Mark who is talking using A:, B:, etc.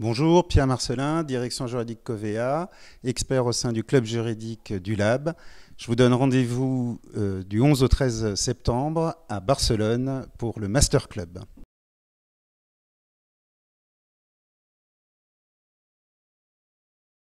A: Bonjour, Pierre Marcelin, direction juridique COVEA, expert au sein du club juridique du Lab. Je vous donne rendez-vous euh, du 11 au 13 septembre à Barcelone pour le Master Club.